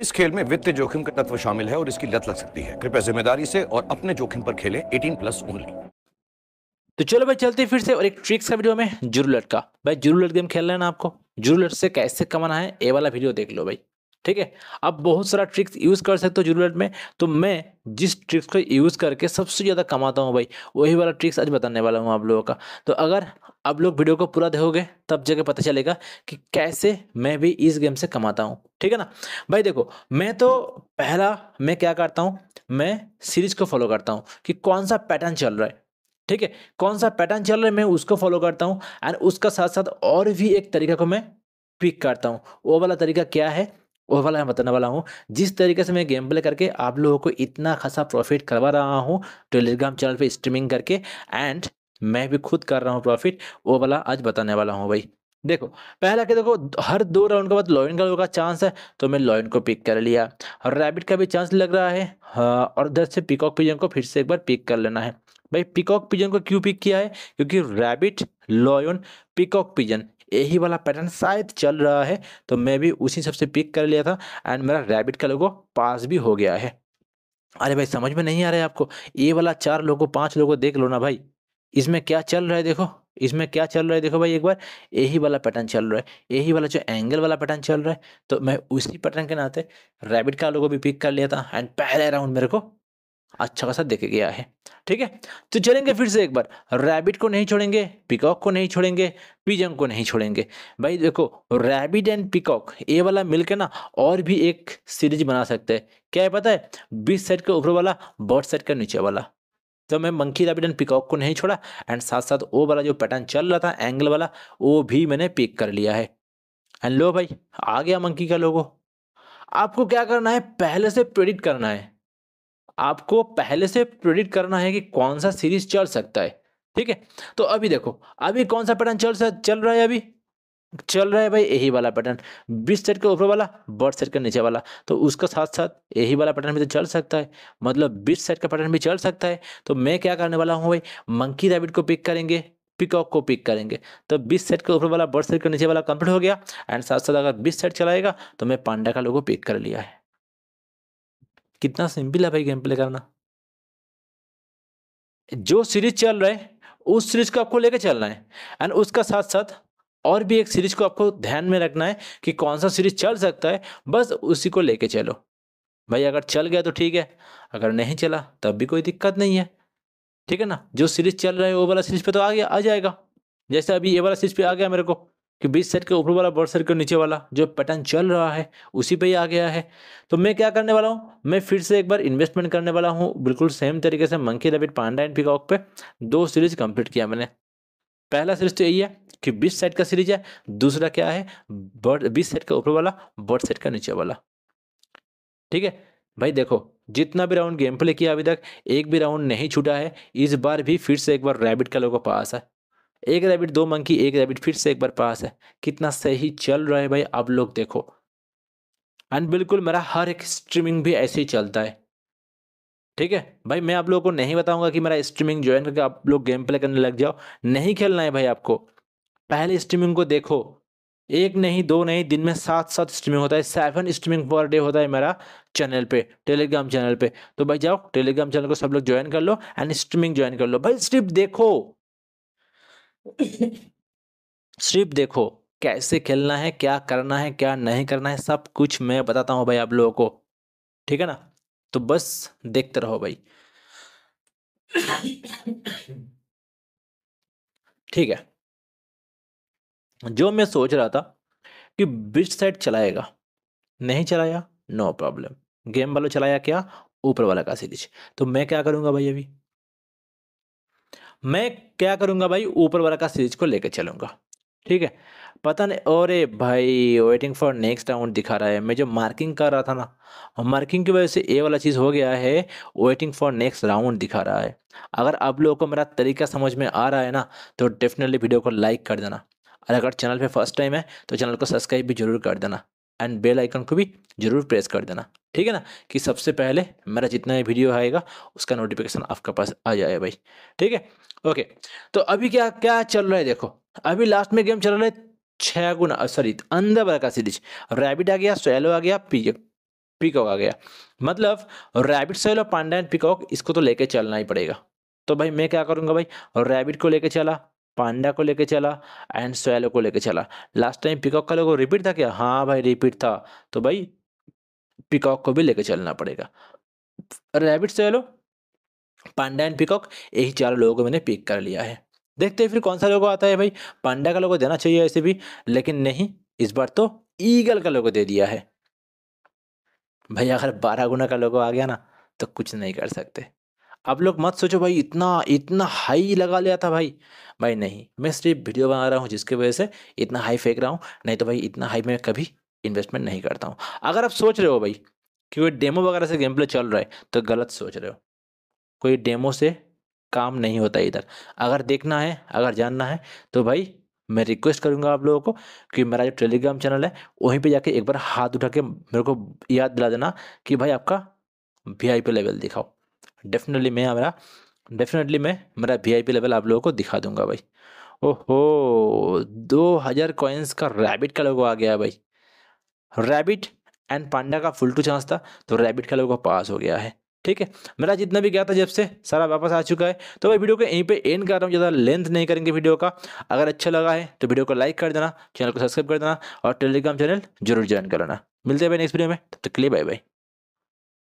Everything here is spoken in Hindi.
इस खेल में वित्तीय जोखिम का तत्व शामिल है और इसकी लत लग सकती है कृपया जिम्मेदारी से और अपने जोखिम पर खेले 18 प्लस ओनली तो चलो भाई चलते फिर से और एक ट्रिक्स का वीडियो में जुरूलट का भाई जुरूलट गेम खेलना है ना आपको जुरूलट से कैसे कमाना है ये वाला वीडियो देख लो भाई ठीक है आप बहुत सारा ट्रिक्स यूज़ कर सकते हो जूलियट में तो मैं जिस ट्रिक्स को यूज़ करके सबसे ज़्यादा कमाता हूँ भाई वही वाला ट्रिक्स आज बताने वाला हूँ आप लोगों का तो अगर आप लोग वीडियो को पूरा देखोगे तब जगह पता चलेगा कि कैसे मैं भी इस गेम से कमाता हूँ ठीक है ना भाई देखो मैं तो पहला मैं क्या करता हूँ मैं सीरीज को फॉलो करता हूँ कि कौन सा पैटर्न चल रहा है ठीक है कौन सा पैटर्न चल रहा है मैं उसको फॉलो करता हूँ एंड उसका साथ साथ और भी एक तरीका को मैं पिक करता हूँ वो वाला तरीका क्या है वो वाला मैं मतलब बताने वाला हूँ जिस तरीके से मैं गेम प्ले करके आप लोगों को इतना खासा प्रॉफिट करवा रहा हूँ टेलीग्राम चैनल पे स्ट्रीमिंग करके एंड मैं भी खुद कर रहा हूँ प्रॉफिट वो वाला आज बताने वाला हूँ भाई देखो पहला कि देखो हर दो राउंड के बाद लॉयन का चांस है तो मैं लॉयन को पिक कर लिया और रैबिट का भी चांस लग रहा है हाँ और उधर से पिकॉक पिजन को फिर से एक बार पिक कर लेना है भाई पिकॉक पिजन को क्यों पिक किया है क्योंकि रैबिट लॉयन पिकॉक पिजन यही वाला पैटर्न शायद चल रहा है तो मैं भी उसी सबसे पिक कर लिया था एंड मेरा रैबिट का लोगो पास भी हो गया है अरे भाई समझ में नहीं आ रहा है आपको ये वाला चार लोगों पांच लोगों देख लो ना भाई इसमें क्या चल रहा है देखो इसमें क्या चल रहा है देखो भाई एक बार यही वाला पैटर्न चल रहा है यही वाला जो एंगल वाला पैटर्न चल रहा है तो मैं उसी पैटर्न के नाते रैबिट का लोगों भी पिक कर लिया था एंड पहले राउंड मेरे को अच्छा खासा देखे गया है ठीक है तो चलेंगे फिर से एक बार रैबिट को नहीं छोड़ेंगे पिकॉक को नहीं छोड़ेंगे पिजन को नहीं छोड़ेंगे भाई देखो रैबिट एंड पिकॉक ये वाला मिलकर ना और भी एक सीरीज बना सकते हैं क्या है पता है बीस साइड का ऊपर वाला बर्ड साइड का नीचे वाला तो मैं मंकी रैबिट एंड पिकॉक को नहीं छोड़ा एंड साथ साथ वो वाला जो पैटर्न चल रहा था एंगल वाला वो भी मैंने पिक कर लिया है एंड लो भाई आ गया मंकी का लोगो आपको क्या करना है पहले से प्रेडिक्ट करना है आपको पहले से प्रेडिक्ट करना है कि कौन सा सीरीज चल सकता है ठीक है तो अभी देखो अभी कौन सा पैटर्न चल सकता चल रहा है अभी चल रहा है भाई यही वाला पैटर्न बीस सेट के ऊपर वाला बर्ड सेट के नीचे वाला तो उसका साथ साथ यही वाला पैटर्न भी तो चल सकता है मतलब बीस सेट का पैटर्न भी चल सकता है तो मैं क्या करने वाला हूँ भाई मंकी रैबिट को पिक करेंगे पिकॉक को पिक करेंगे तो 20 सेट के ऊपर वाला बर्ड सेट के नीचे वाला कंप्लीट हो गया एंड साथ साथ अगर 20 सेट चलाएगा तो मैं पांडा का लोगों पिक कर लिया है कितना सिंपल है भाई गेम प्ले करना जो सीरीज चल रहा है उस सीरीज को आपको लेके चलना है एंड उसका साथ साथ और भी एक सीरीज को आपको ध्यान में रखना है कि कौन सा सीरीज चल सकता है बस उसी को लेके चलो भाई अगर चल गया तो ठीक है अगर नहीं चला तब भी कोई दिक्कत नहीं है ठीक है ना जो सीरीज चल रहा है वो वाला सीरीज पे तो आ गया आ जाएगा जैसे अभी ये वाला सीरीज पे आ गया मेरे को कि बीस सेट के ऊपर वाला बर्ड सेट के नीचे वाला जो पैटर्न चल रहा है उसी पे ही आ गया है तो मैं क्या करने वाला हूँ मैं फिर से एक बार इन्वेस्टमेंट करने वाला हूँ बिल्कुल सेम तरीके से monkey rabbit panda and peacock पे दो सीरीज कंप्लीट किया मैंने पहला सीरीज तो यही है कि बीस सेट का सीरीज है दूसरा क्या है बर्थ बीस सेट का ऊपर वाला बर्थ सेट का नीचे वाला ठीक है भाई देखो जितना भी राउंड गेम प्ले किया अभी तक एक भी राउंड नहीं छूटा है इस बार भी फिर से एक बार रैबिट का लोगों पास है एक रैबिट दो मंकी एक रैबिट फिर से एक बार पास है कितना सही चल रहा है भाई आप लोग देखो एंड बिल्कुल मेरा हर एक स्ट्रीमिंग भी ऐसे ही चलता है ठीक है भाई मैं आप लोगों को नहीं बताऊंगा कि मेरा स्ट्रीमिंग ज्वाइन करके आप लोग गेम प्ले करने लग जाओ नहीं खेलना है भाई आपको पहले स्ट्रीमिंग को देखो एक नहीं दो नहीं दिन में सात सात स्ट्रीमिंग होता है सेवन स्ट्रीमिंग पर डे होता है मेरा चैनल पे टेलीग्राम चैनल पे तो भाई जाओ टेलीग्राम चैनल को सब लोग ज्वाइन कर लो एंड स्ट्रीमिंग ज्वाइन कर लो भाई सिर्फ देखो सिर्फ देखो कैसे खेलना है क्या करना है क्या नहीं करना है सब कुछ मैं बताता हूँ भाई आप लोगों को ठीक है ना तो बस देखते रहो भाई ठीक है जो मैं सोच रहा था कि ब्रिज साइड चलाएगा नहीं चलाया नो प्रॉब्लम गेम वालों चलाया क्या ऊपर वाला का सीरीज तो मैं क्या करूंगा भाई अभी मैं क्या करूँगा भाई ऊपर वाला का सीरीज को लेकर चलूँगा ठीक है पता नहीं और भाई वेटिंग फॉर नेक्स्ट राउंड दिखा रहा है मैं जो मार्किंग कर रहा था ना मार्किंग की वजह से ये वाला चीज़ हो गया है वेटिंग फॉर नेक्स्ट राउंड दिखा रहा है अगर आप लोगों को मेरा तरीका समझ में आ रहा है ना तो डेफिनेटली वीडियो को लाइक कर देना और अगर चैनल पे फर्स्ट टाइम है तो चैनल को सब्सक्राइब भी जरूर कर देना एंड बेल आइकन को भी जरूर प्रेस कर देना ठीक है ना कि सबसे पहले मेरा जितना भी वीडियो आएगा उसका नोटिफिकेशन आपके पास आ जाए भाई ठीक है ओके तो अभी क्या क्या चल रहा है देखो अभी लास्ट में गेम चल रहा है छः गुना सॉरी अंदर बड़ा का सीरीज रैबिट आ गया सोयलो आ गया पी पिकॉक आ गया मतलब रैबिट सोयलो पांडा एंड पिकॉक इसको तो लेके चलना ही पड़ेगा तो भाई मैं क्या करूँगा भाई रैबिट को लेके चला पांडा को लेके चला एंड सोयलो को लेके चला लास्ट टाइम पिकॉक का लोगों रिपीट था क्या हाँ भाई रिपीट था तो भाई पिकॉक को भी लेके चलना पड़ेगा रैबिट सोयलो पांडा एंड पिकॉक यही चार लोगों को मैंने पिक कर लिया है देखते हैं फिर कौन सा लोगो आता है भाई पांडा का लोगो देना चाहिए ऐसे भी लेकिन नहीं इस बार तो ईगल का लोगो दे दिया है भाई अगर बारह गुना का लोगो आ गया ना तो कुछ नहीं कर सकते अब लोग मत सोचो भाई इतना इतना हाई लगा लिया था भाई भाई नहीं मैं सिर्फ वीडियो बना रहा हूँ जिसकी वजह से इतना हाई फेंक रहा हूँ नहीं तो भाई इतना हाई में कभी इन्वेस्टमेंट नहीं करता हूँ अगर आप सोच रहे हो भाई क्योंकि डेमो वगैरह से गेम प्ले चल रहा है तो गलत सोच रहे हो कोई डेमो से काम नहीं होता इधर अगर देखना है अगर जानना है तो भाई मैं रिक्वेस्ट करूंगा आप लोगों को कि मेरा जो टेलीग्राम चैनल है वहीं पे जाके एक बार हाथ उठा के मेरे को याद दिला देना कि भाई आपका वीआईपी लेवल दिखाओ डेफिनेटली मैं मेरा डेफिनेटली मैं मेरा वीआईपी लेवल आप लोगों को दिखा दूंगा भाई ओहो दो हज़ार कॉइन्स का रैबिट का लोगो आ गया भाई रैबिट एंड पांडा का फुल टू चांस था तो रैबिट का लोगो पास हो गया है ठीक है मेरा जितना भी गया था जब से सारा वापस आ चुका है तो मैं वीडियो को यहीं पे एंड कर रहा हूँ ज़्यादा लेंथ नहीं करेंगे वीडियो का अगर अच्छा लगा है तो वीडियो को लाइक कर देना चैनल को सब्सक्राइब कर देना और टेलीग्राम चैनल जरूर ज्वाइन कर लेना मिलते हैं भाई नेक्स्ट वीडियो में तब तक के लिए बाय बाय